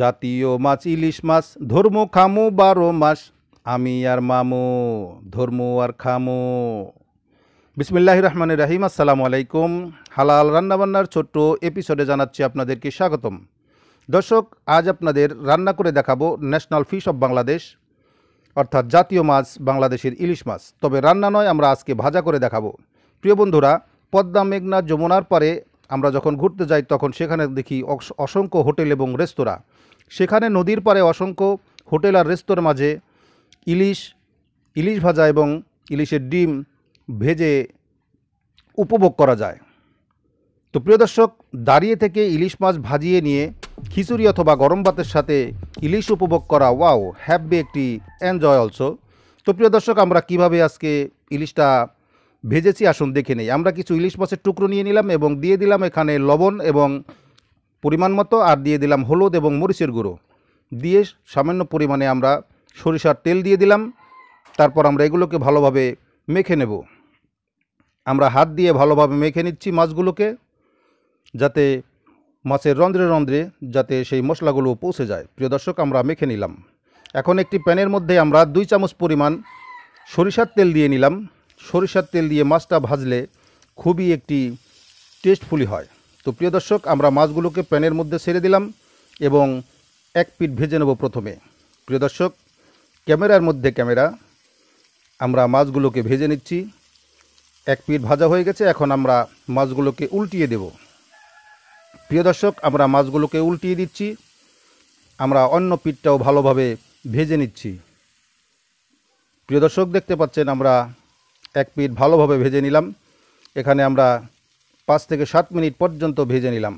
জাতীয় মাছ ইলিশ মাছ ধর্ম খামু বারো মাস আমি আর মামু ধর্ম আর খামু বিসমিল্লাহ রহমান রাহিম আসসালামু আলাইকুম হালাল রান্নাবান্নার ছোট্ট এপিসোডে জানাচ্ছি আপনাদেরকে স্বাগতম দর্শক আজ আপনাদের রান্না করে দেখাবো ন্যাশনাল ফিশ অব বাংলাদেশ অর্থাৎ জাতীয় মাছ বাংলাদেশের ইলিশ মাছ তবে রান্না নয় আমরা আজকে ভাজা করে দেখাবো প্রিয় বন্ধুরা পদ্মা মেঘনা যমুনার পরে আমরা যখন ঘুরতে যাই তখন সেখানে দেখি অসংখ্য হোটেল এবং রেস্তোরাঁ সেখানে নদীর পাড়ে অসংখ্য হোটেল আর রেস্তোর মাঝে ইলিশ ইলিশ ভাজা এবং ইলিশের ডিম ভেজে উপভোগ করা যায় তো প্রিয় দর্শক দাঁড়িয়ে থেকে ইলিশ মাছ ভাজিয়ে নিয়ে খিচুড়ি অথবা গরম ভাতের সাথে ইলিশ উপভোগ করা ওয়াও হ্যাভ বি একটি এনজয় অলসো তো প্রিয় দর্শক আমরা কিভাবে আজকে ইলিশটা ভেজেছি আসুন দেখে নেই আমরা কিছু ইলিশ মাছের টুকরো নিয়ে নিলাম এবং দিয়ে দিলাম এখানে লবণ এবং পরিমাণ মতো আর দিয়ে দিলাম হলুদ এবং মরিচের গুঁড়ো দিয়ে সামান্য পরিমাণে আমরা সরিষার তেল দিয়ে দিলাম তারপর আমরা এগুলোকে ভালোভাবে মেখে নেব আমরা হাত দিয়ে ভালোভাবে মেখে নিচ্ছি মাছগুলোকে যাতে মাছের রন্ধ্রে রন্ধ্রে যাতে সেই মশলাগুলো পৌঁছে যায় প্রিয় দর্শক আমরা মেখে নিলাম এখন একটি প্যানের মধ্যে আমরা দুই চামচ পরিমাণ সরিষার তেল দিয়ে নিলাম সরিষার তেল দিয়ে মাছটা ভাজলে খুবই একটি টেস্টফুলি হয় তো প্রিয় দর্শক আমরা মাছগুলোকে প্যানের মধ্যে ছেড়ে দিলাম এবং এক পিট ভেজে নেব প্রথমে প্রিয় দর্শক ক্যামেরার মধ্যে ক্যামেরা আমরা মাছগুলোকে ভেজে নিচ্ছি এক পিট ভাজা হয়ে গেছে এখন আমরা মাছগুলোকে উল্টিয়ে দেব প্রিয় দর্শক আমরা মাছগুলোকে উল্টিয়ে দিচ্ছি আমরা অন্য পিঠটাও ভালোভাবে ভেজে নিচ্ছি প্রিয় দর্শক দেখতে পাচ্ছেন আমরা এক পিঠ ভালোভাবে ভেজে নিলাম এখানে আমরা পাঁচ থেকে সাত মিনিট পর্যন্ত ভেজে নিলাম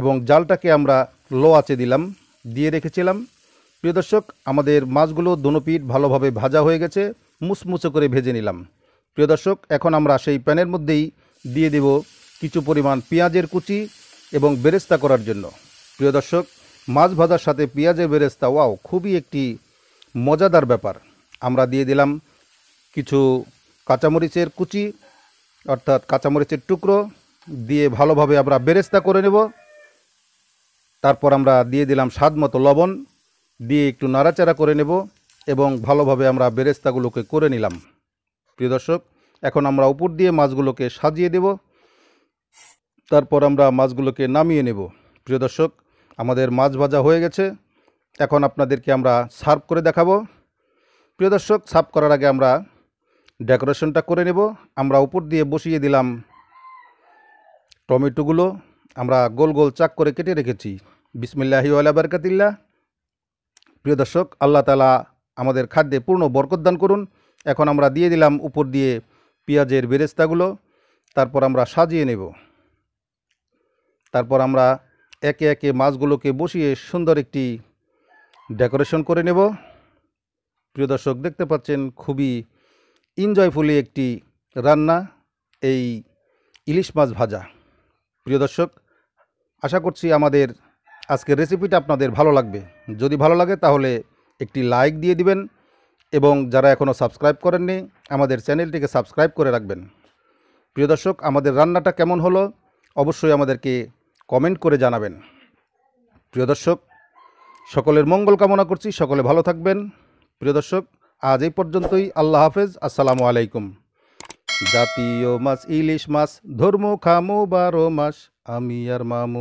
এবং জালটাকে আমরা লো আঁচে দিলাম দিয়ে রেখেছিলাম প্রিয় দর্শক আমাদের মাছগুলো দোনো পিঠ ভালোভাবে ভাজা হয়ে গেছে মুসমুচে করে ভেজে নিলাম প্রিয় দর্শক এখন আমরা সেই প্যানের মধ্যেই দিয়ে দেব কিছু পরিমাণ পেঁয়াজের কুচি এবং বেরেস্তা করার জন্য প্রিয় দর্শক মাছ ভাজার সাথে পেঁয়াজের বেরেস্তা ওয়াও খুবই একটি মজাদার ব্যাপার আমরা দিয়ে দিলাম কিছু কাঁচামরিচের কুচি অর্থাৎ কাঁচামরিচের টুকরো দিয়ে ভালোভাবে আমরা বেরেস্তা করে নেব তারপর আমরা দিয়ে দিলাম স্বাদ মতো লবণ দিয়ে একটু নাড়াচাড়া করে নেব এবং ভালোভাবে আমরা বেরেস্তাগুলোকে করে নিলাম প্রিয় দর্শক এখন আমরা উপর দিয়ে মাছগুলোকে সাজিয়ে দেব তারপর আমরা মাছগুলোকে নামিয়ে নেব প্রিয় দর্শক আমাদের মাছ ভাজা হয়ে গেছে এখন আপনাদেরকে আমরা সার্ভ করে দেখাবো প্রিয় দর্শক সার্ভ করার আগে আমরা ডেকোরেশনটা করে নেব আমরা উপর দিয়ে বসিয়ে দিলাম টমেটোগুলো আমরা গোল গোল চাক করে কেটে রেখেছি বিসমিল্লাহি আলা বারকাতিল্লা প্রিয় দর্শক আল্লাহ তালা আমাদের খাদ্যে পূর্ণ বরকদান করুন এখন আমরা দিয়ে দিলাম উপর দিয়ে পেঁয়াজের বেরেস্তাগুলো তারপর আমরা সাজিয়ে নেব তারপর আমরা একে একে মাছগুলোকে বসিয়ে সুন্দর একটি ডেকোরেশন করে নেব প্রিয় দর্শক দেখতে পাচ্ছেন খুবই ইনজয়ফুলি একটি রান্না এই ইলিশ মাছ ভাজা প্রিয় দর্শক আশা করছি আমাদের আজকের রেসিপিটা আপনাদের ভালো লাগবে যদি ভালো লাগে তাহলে একটি লাইক দিয়ে দিবেন এবং যারা এখনও সাবস্ক্রাইব করেননি আমাদের চ্যানেলটিকে সাবস্ক্রাইব করে রাখবেন প্রিয় দর্শক আমাদের রান্নাটা কেমন হলো অবশ্যই আমাদেরকে কমেন্ট করে জানাবেন প্রিয় দর্শক সকলের মঙ্গল কামনা করছি সকলে ভালো থাকবেন প্রিয় দর্শক আজই পর্যন্তই আল্লাহ হাফেজ আসসালামু আলাইকুম জাতীয় মাস ইলিশ মাস ধর্মఖా মোবারক মাস আমি আর মামু